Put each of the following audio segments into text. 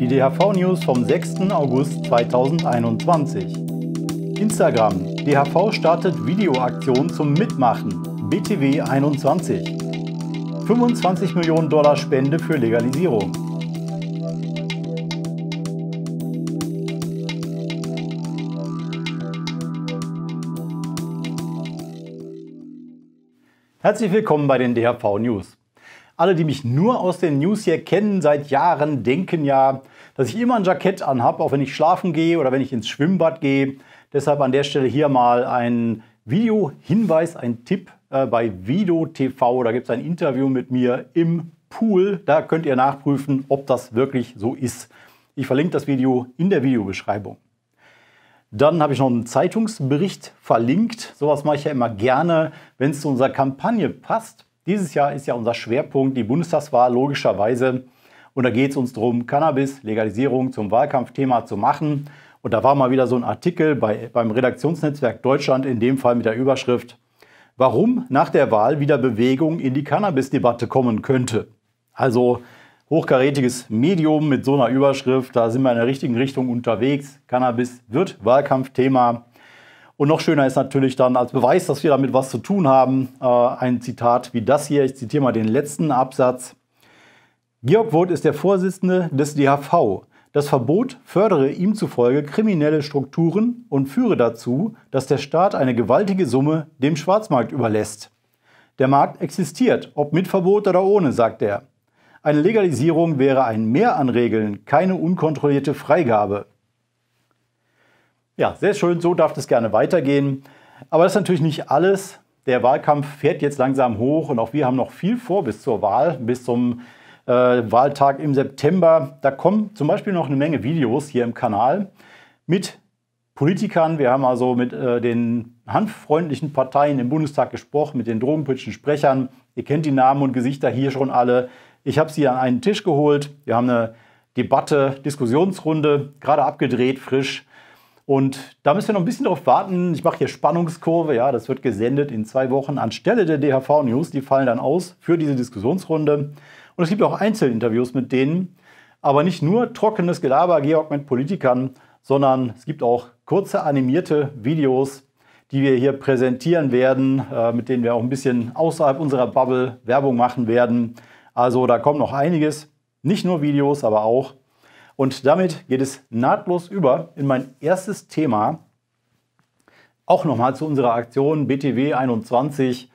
Die DHV-News vom 6. August 2021. Instagram. DHV startet Videoaktion zum Mitmachen. BTW 21. 25 Millionen Dollar Spende für Legalisierung. Herzlich willkommen bei den DHV News. Alle, die mich nur aus den News hier kennen seit Jahren, denken ja, dass ich immer ein Jackett anhab, auch wenn ich schlafen gehe oder wenn ich ins Schwimmbad gehe. Deshalb an der Stelle hier mal ein Video-Hinweis, ein Tipp äh, bei Vido TV. Da gibt es ein Interview mit mir im Pool. Da könnt ihr nachprüfen, ob das wirklich so ist. Ich verlinke das Video in der Videobeschreibung. Dann habe ich noch einen Zeitungsbericht verlinkt. Sowas mache ich ja immer gerne, wenn es zu unserer Kampagne passt. Dieses Jahr ist ja unser Schwerpunkt die Bundestagswahl logischerweise. Und da geht es uns darum, Cannabis-Legalisierung zum Wahlkampfthema zu machen. Und da war mal wieder so ein Artikel bei, beim Redaktionsnetzwerk Deutschland, in dem Fall mit der Überschrift, warum nach der Wahl wieder Bewegung in die Cannabis-Debatte kommen könnte. Also hochkarätiges Medium mit so einer Überschrift, da sind wir in der richtigen Richtung unterwegs. Cannabis wird Wahlkampfthema. Und noch schöner ist natürlich dann als Beweis, dass wir damit was zu tun haben, äh, ein Zitat wie das hier. Ich zitiere mal den letzten Absatz. Georg Woth ist der Vorsitzende des DHV. Das Verbot fördere ihm zufolge kriminelle Strukturen und führe dazu, dass der Staat eine gewaltige Summe dem Schwarzmarkt überlässt. Der Markt existiert, ob mit Verbot oder ohne, sagt er. Eine Legalisierung wäre ein Mehr an Regeln, keine unkontrollierte Freigabe. Ja, sehr schön, so darf das gerne weitergehen. Aber das ist natürlich nicht alles. Der Wahlkampf fährt jetzt langsam hoch und auch wir haben noch viel vor bis zur Wahl, bis zum äh, Wahltag im September. Da kommen zum Beispiel noch eine Menge Videos hier im Kanal mit Politikern. Wir haben also mit äh, den handfreundlichen Parteien im Bundestag gesprochen, mit den drogenpolitischen Sprechern. Ihr kennt die Namen und Gesichter hier schon alle. Ich habe sie an einen Tisch geholt. Wir haben eine Debatte, Diskussionsrunde, gerade abgedreht, frisch. Und da müssen wir noch ein bisschen drauf warten. Ich mache hier Spannungskurve. Ja, das wird gesendet in zwei Wochen anstelle der DHV-News. Die fallen dann aus für diese Diskussionsrunde. Und es gibt auch Einzelinterviews mit denen. Aber nicht nur trockenes Gelaber, Georg, mit Politikern, sondern es gibt auch kurze animierte Videos, die wir hier präsentieren werden, äh, mit denen wir auch ein bisschen außerhalb unserer Bubble Werbung machen werden. Also da kommt noch einiges. Nicht nur Videos, aber auch und damit geht es nahtlos über in mein erstes Thema. Auch nochmal zu unserer Aktion BTW 21.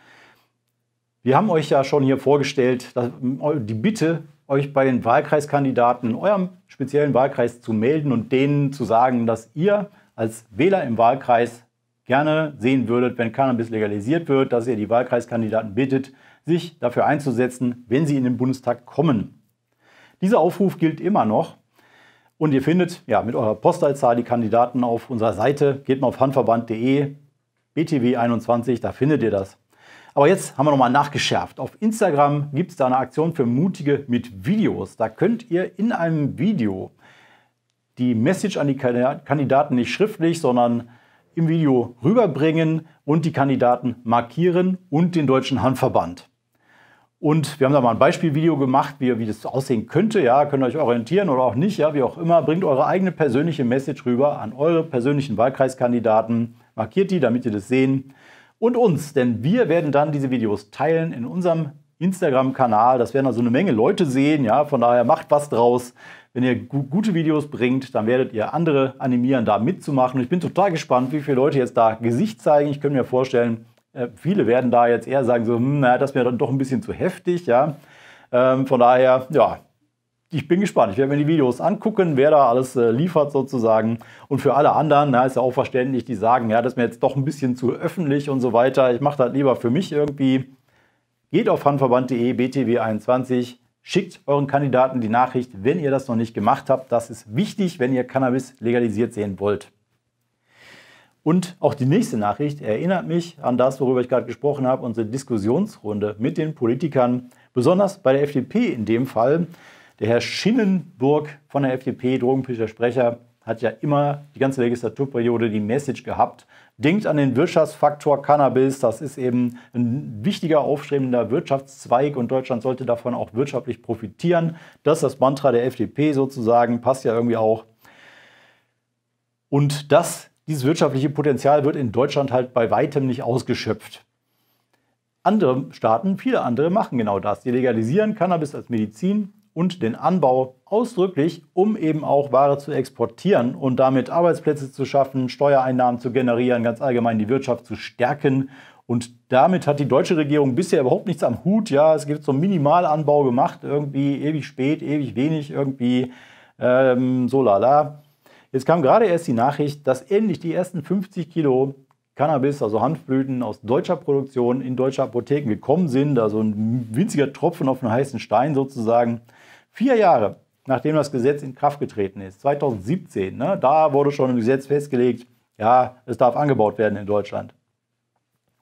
Wir haben euch ja schon hier vorgestellt, äh, die Bitte, euch bei den Wahlkreiskandidaten in eurem speziellen Wahlkreis zu melden und denen zu sagen, dass ihr als Wähler im Wahlkreis gerne sehen würdet, wenn Cannabis legalisiert wird, dass ihr die Wahlkreiskandidaten bittet, sich dafür einzusetzen, wenn sie in den Bundestag kommen. Dieser Aufruf gilt immer noch. Und ihr findet ja mit eurer Postleitzahl die Kandidaten auf unserer Seite. Geht mal auf handverband.de, btw21, da findet ihr das. Aber jetzt haben wir nochmal nachgeschärft. Auf Instagram gibt es da eine Aktion für Mutige mit Videos. Da könnt ihr in einem Video die Message an die Kandidaten nicht schriftlich, sondern im Video rüberbringen und die Kandidaten markieren und den Deutschen Handverband. Und wir haben da mal ein Beispielvideo gemacht, wie, wie das aussehen könnte. Ja, könnt ihr euch orientieren oder auch nicht. Ja, wie auch immer, bringt eure eigene persönliche Message rüber an eure persönlichen Wahlkreiskandidaten. Markiert die, damit ihr das sehen. Und uns, denn wir werden dann diese Videos teilen in unserem Instagram-Kanal. Das werden also eine Menge Leute sehen. Ja, von daher macht was draus. Wenn ihr gu gute Videos bringt, dann werdet ihr andere animieren, da mitzumachen. Und ich bin total gespannt, wie viele Leute jetzt da Gesicht zeigen. Ich könnte mir vorstellen, äh, viele werden da jetzt eher sagen, so, hm, naja, das wäre dann doch ein bisschen zu heftig. Ja? Ähm, von daher, ja, ich bin gespannt. Ich werde mir die Videos angucken, wer da alles äh, liefert sozusagen. Und für alle anderen, na, ist ja auch verständlich, die sagen, ja, das ist mir jetzt doch ein bisschen zu öffentlich und so weiter. Ich mache das lieber für mich irgendwie. Geht auf handverband.de, btw21, schickt euren Kandidaten die Nachricht, wenn ihr das noch nicht gemacht habt. Das ist wichtig, wenn ihr Cannabis legalisiert sehen wollt. Und auch die nächste Nachricht erinnert mich an das, worüber ich gerade gesprochen habe, unsere Diskussionsrunde mit den Politikern, besonders bei der FDP in dem Fall. Der Herr Schinnenburg von der FDP, drogenpolitischer Sprecher, hat ja immer die ganze Legislaturperiode die Message gehabt. Denkt an den Wirtschaftsfaktor Cannabis. Das ist eben ein wichtiger, aufstrebender Wirtschaftszweig und Deutschland sollte davon auch wirtschaftlich profitieren. Das ist das Mantra der FDP sozusagen, passt ja irgendwie auch. Und das dieses wirtschaftliche Potenzial wird in Deutschland halt bei weitem nicht ausgeschöpft. Andere Staaten, viele andere machen genau das. Die legalisieren Cannabis als Medizin und den Anbau ausdrücklich, um eben auch Ware zu exportieren und damit Arbeitsplätze zu schaffen, Steuereinnahmen zu generieren, ganz allgemein die Wirtschaft zu stärken. Und damit hat die deutsche Regierung bisher überhaupt nichts am Hut. Ja, es gibt so einen Minimalanbau gemacht, irgendwie ewig spät, ewig wenig, irgendwie ähm, so lala. Jetzt kam gerade erst die Nachricht, dass endlich die ersten 50 Kilo Cannabis, also Hanfblüten aus deutscher Produktion in deutsche Apotheken gekommen sind. Also ein winziger Tropfen auf einen heißen Stein sozusagen. Vier Jahre nachdem das Gesetz in Kraft getreten ist, 2017, ne, da wurde schon im Gesetz festgelegt, ja, es darf angebaut werden in Deutschland.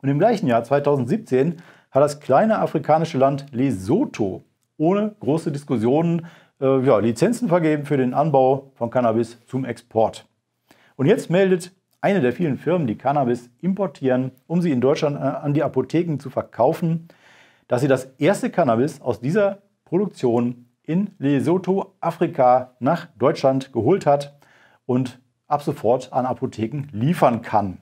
Und im gleichen Jahr, 2017, hat das kleine afrikanische Land Lesotho ohne große Diskussionen äh, ja, Lizenzen vergeben für den Anbau von Cannabis zum Export. Und jetzt meldet eine der vielen Firmen, die Cannabis importieren, um sie in Deutschland äh, an die Apotheken zu verkaufen, dass sie das erste Cannabis aus dieser Produktion in Lesotho, Afrika, nach Deutschland geholt hat und ab sofort an Apotheken liefern kann.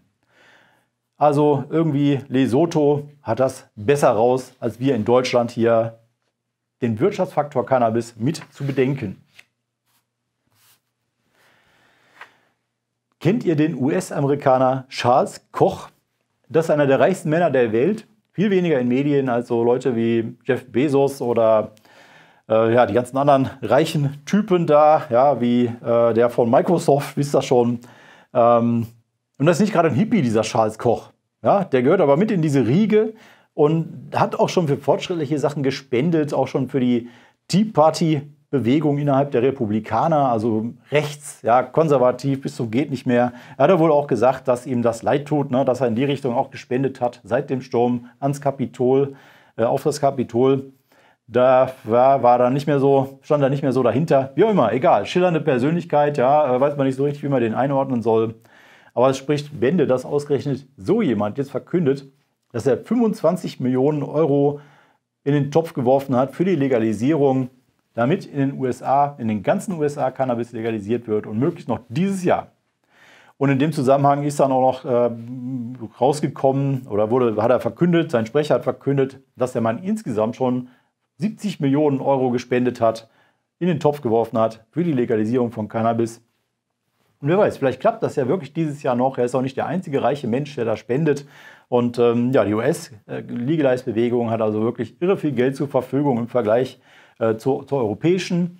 Also irgendwie Lesotho hat das besser raus als wir in Deutschland hier den Wirtschaftsfaktor Cannabis mit zu bedenken. Kennt ihr den US-Amerikaner Charles Koch? Das ist einer der reichsten Männer der Welt. Viel weniger in Medien als so Leute wie Jeff Bezos oder äh, ja, die ganzen anderen reichen Typen da, ja, wie äh, der von Microsoft, wisst ihr schon. Ähm, und das ist nicht gerade ein Hippie, dieser Charles Koch. Ja, der gehört aber mit in diese Riege und hat auch schon für fortschrittliche Sachen gespendet, auch schon für die Tea Party Bewegung innerhalb der Republikaner, also rechts, ja, konservativ bis zum geht nicht mehr. Er hat ja wohl auch gesagt, dass ihm das leid tut, ne, dass er in die Richtung auch gespendet hat, seit dem Sturm ans Kapitol, äh, auf das Kapitol. Da war, war da nicht mehr so, stand er nicht mehr so dahinter. Wie auch immer, egal. Schillernde Persönlichkeit, ja, äh, weiß man nicht so richtig, wie man den einordnen soll. Aber es spricht Bände, dass ausgerechnet so jemand jetzt verkündet, dass er 25 Millionen Euro in den Topf geworfen hat für die Legalisierung, damit in den USA, in den ganzen USA Cannabis legalisiert wird und möglichst noch dieses Jahr. Und in dem Zusammenhang ist dann auch noch äh, rausgekommen oder wurde, hat er verkündet, sein Sprecher hat verkündet, dass der Mann insgesamt schon 70 Millionen Euro gespendet hat, in den Topf geworfen hat für die Legalisierung von Cannabis und wer weiß, vielleicht klappt das ja wirklich dieses Jahr noch. Er ist auch nicht der einzige reiche Mensch, der da spendet. Und ähm, ja, die US-Legalize-Bewegung äh, hat also wirklich irre viel Geld zur Verfügung im Vergleich äh, zur, zur europäischen.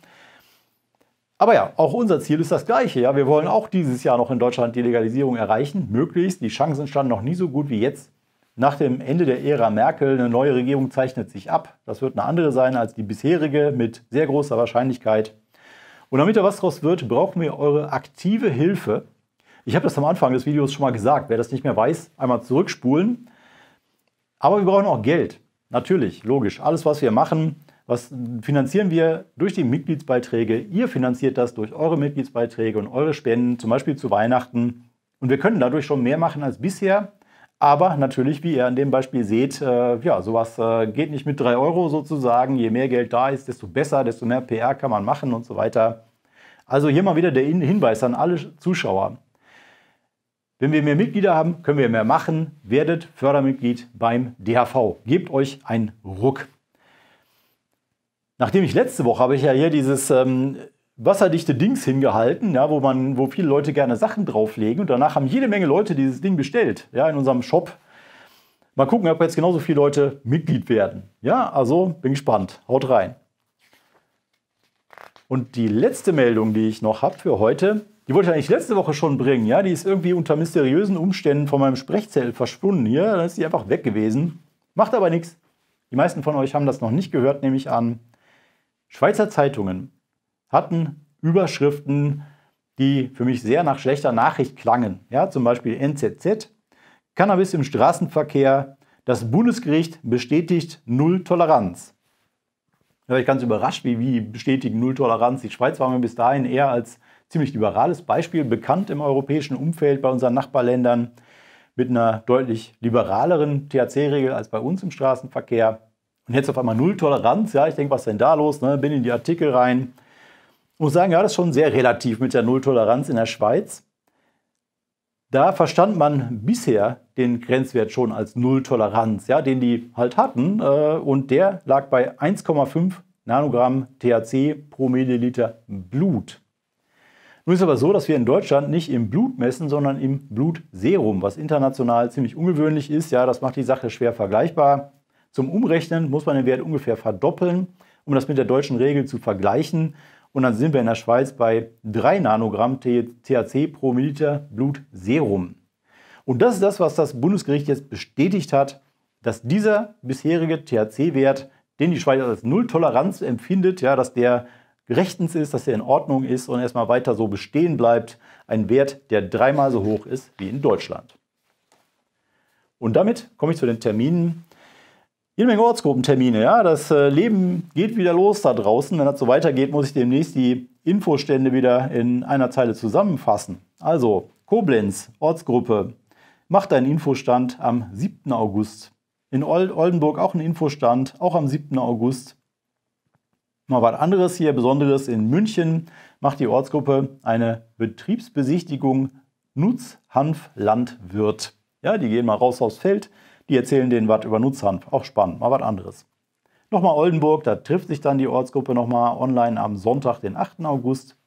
Aber ja, auch unser Ziel ist das gleiche. Ja, wir wollen auch dieses Jahr noch in Deutschland die Legalisierung erreichen, möglichst. Die Chancen standen noch nie so gut wie jetzt. Nach dem Ende der Ära Merkel, eine neue Regierung zeichnet sich ab. Das wird eine andere sein als die bisherige mit sehr großer Wahrscheinlichkeit. Und damit da was draus wird, brauchen wir eure aktive Hilfe. Ich habe das am Anfang des Videos schon mal gesagt. Wer das nicht mehr weiß, einmal zurückspulen. Aber wir brauchen auch Geld. Natürlich, logisch. Alles, was wir machen, was finanzieren wir durch die Mitgliedsbeiträge. Ihr finanziert das durch eure Mitgliedsbeiträge und eure Spenden, zum Beispiel zu Weihnachten. Und wir können dadurch schon mehr machen als bisher. Aber natürlich, wie ihr an dem Beispiel seht, äh, ja, sowas äh, geht nicht mit 3 Euro sozusagen. Je mehr Geld da ist, desto besser, desto mehr PR kann man machen und so weiter. Also hier mal wieder der Hinweis an alle Zuschauer. Wenn wir mehr Mitglieder haben, können wir mehr machen. Werdet Fördermitglied beim DHV. Gebt euch einen Ruck. Nachdem ich letzte Woche habe ich ja hier dieses ähm, wasserdichte Dings hingehalten, ja, wo, man, wo viele Leute gerne Sachen drauflegen. Und danach haben jede Menge Leute dieses Ding bestellt, ja, in unserem Shop. Mal gucken, ob jetzt genauso viele Leute Mitglied werden. Ja, also bin gespannt. Haut rein. Und die letzte Meldung, die ich noch habe für heute, die wollte ich eigentlich letzte Woche schon bringen. Ja, die ist irgendwie unter mysteriösen Umständen von meinem Sprechzettel verschwunden hier. Dann ist die einfach weg gewesen. Macht aber nichts. Die meisten von euch haben das noch nicht gehört, nehme ich an. Schweizer Zeitungen hatten Überschriften, die für mich sehr nach schlechter Nachricht klangen. Ja, zum Beispiel NZZ, Cannabis im Straßenverkehr, das Bundesgericht bestätigt Null Toleranz. Da war ich ganz überrascht, wie, wie bestätigen Null Toleranz. Die Schweiz war mir bis dahin eher als ziemlich liberales Beispiel bekannt im europäischen Umfeld bei unseren Nachbarländern mit einer deutlich liberaleren THC-Regel als bei uns im Straßenverkehr. Und jetzt auf einmal Null Toleranz. Ja, ich denke, was ist denn da los? Ne? Bin in die Artikel rein. Ich muss sagen, ja, das ist schon sehr relativ mit der Nulltoleranz in der Schweiz. Da verstand man bisher den Grenzwert schon als Nulltoleranz, ja, den die halt hatten. Äh, und der lag bei 1,5 Nanogramm THC pro Milliliter Blut. Nun ist aber so, dass wir in Deutschland nicht im Blut messen, sondern im Blutserum, was international ziemlich ungewöhnlich ist. Ja, das macht die Sache schwer vergleichbar. Zum Umrechnen muss man den Wert ungefähr verdoppeln, um das mit der deutschen Regel zu vergleichen. Und dann sind wir in der Schweiz bei 3 Nanogramm THC pro Milliliter Blutserum. Und das ist das, was das Bundesgericht jetzt bestätigt hat, dass dieser bisherige THC-Wert, den die Schweiz als Nulltoleranz empfindet, ja, dass der rechtens ist, dass er in Ordnung ist und erstmal weiter so bestehen bleibt. Ein Wert, der dreimal so hoch ist wie in Deutschland. Und damit komme ich zu den Terminen jede Menge Ortsgruppentermine. Ja? Das äh, Leben geht wieder los da draußen. Wenn das so weitergeht, muss ich demnächst die Infostände wieder in einer Zeile zusammenfassen. Also, Koblenz, Ortsgruppe, macht einen Infostand am 7. August. In Oldenburg auch einen Infostand, auch am 7. August. Mal was anderes hier, Besonderes in München macht die Ortsgruppe eine Betriebsbesichtigung Nutzhanflandwirt. Ja, die gehen mal raus aufs Feld, die erzählen denen was über Nutzhanf. Auch spannend, mal was anderes. Nochmal Oldenburg, da trifft sich dann die Ortsgruppe nochmal online am Sonntag, den 8. August.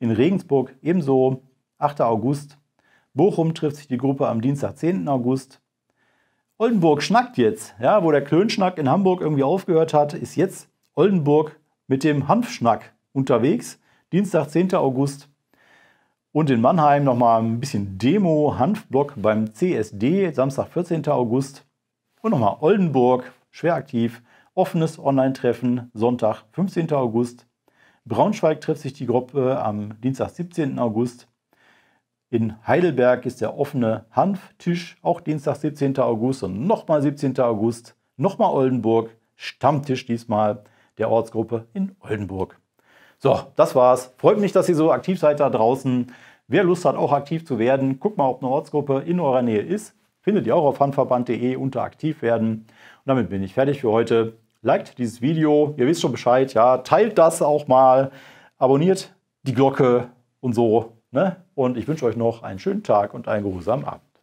In Regensburg ebenso, 8. August. Bochum trifft sich die Gruppe am Dienstag, 10. August. Oldenburg schnackt jetzt. Ja, wo der Klönschnack in Hamburg irgendwie aufgehört hat, ist jetzt Oldenburg mit dem Hanfschnack unterwegs. Dienstag, 10. August. Und in Mannheim nochmal ein bisschen Demo, Hanfblock beim CSD, Samstag, 14. August. Und nochmal Oldenburg, schwer aktiv, offenes Online-Treffen, Sonntag, 15. August. Braunschweig trifft sich die Gruppe am Dienstag, 17. August. In Heidelberg ist der offene Hanftisch, auch Dienstag, 17. August und nochmal 17. August, nochmal Oldenburg, Stammtisch diesmal der Ortsgruppe in Oldenburg. So, das war's. Freut mich, dass ihr so aktiv seid da draußen. Wer Lust hat, auch aktiv zu werden, guckt mal, ob eine Ortsgruppe in eurer Nähe ist. Findet ihr auch auf handverband.de unter aktiv werden. Und damit bin ich fertig für heute. Liked dieses Video, ihr wisst schon Bescheid, ja, teilt das auch mal, abonniert die Glocke und so. Ne? Und ich wünsche euch noch einen schönen Tag und einen geruhsamen Abend.